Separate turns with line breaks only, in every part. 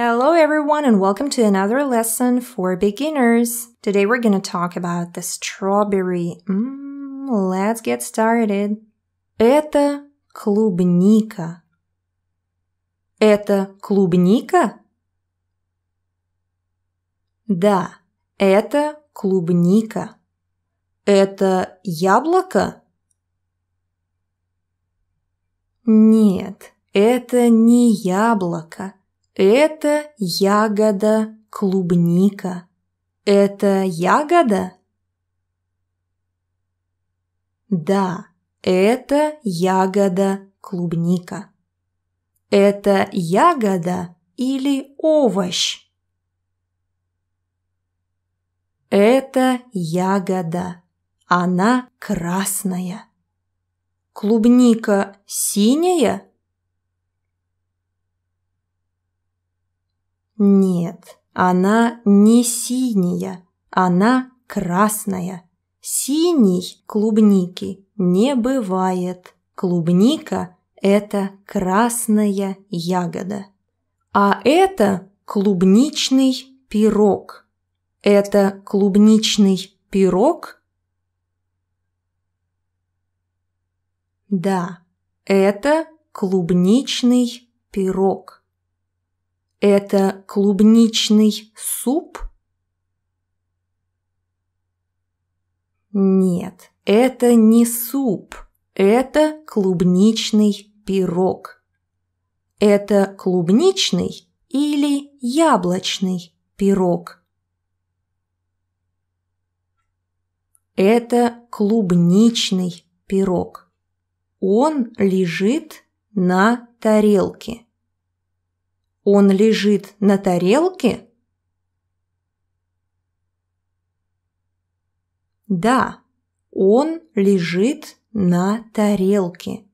Hello everyone and welcome to another lesson for beginners. Today we're going to talk about the strawberry. Mm, let's get started. Это клубника. Это клубника? Да, это клубника. Это яблоко? Нет, это не яблоко. Это ягода клубника. Это ягода? Да, это ягода клубника. Это ягода или овощ? Это ягода. Она красная. Клубника синяя? Нет, она не синяя, она красная. Синей клубники не бывает. Клубника – это красная ягода. А это клубничный пирог. Это клубничный пирог? Да, это клубничный пирог. Это клубничный суп? Нет, это не суп. Это клубничный пирог. Это клубничный или яблочный пирог. Это клубничный пирог. Он лежит на тарелке. Он лежит на тарелке? Да, он лежит на тарелке.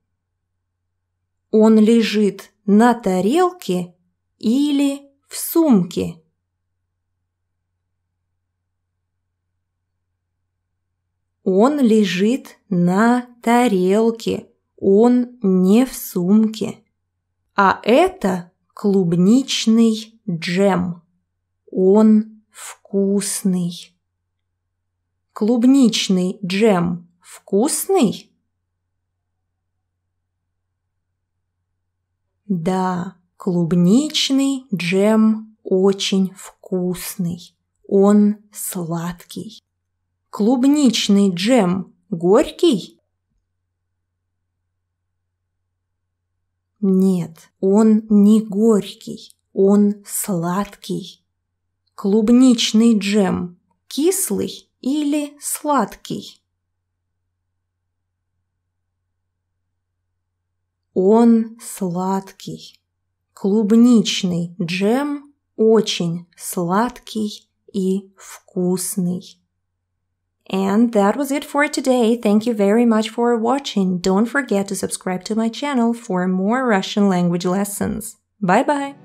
Он лежит на тарелке или в сумке. Он лежит на тарелке, он не в сумке. А это клубничный джем. Он вкусный. Клубничный джем вкусный? Да, клубничный джем очень вкусный. Он сладкий. Клубничный джем горький? Нет, он не горький, он сладкий. Клубничный джем кислый или сладкий? Он сладкий. Клубничный джем очень сладкий и вкусный. And that was it for today. Thank you very much for watching. Don't forget to subscribe to my channel for more Russian language lessons. Bye bye!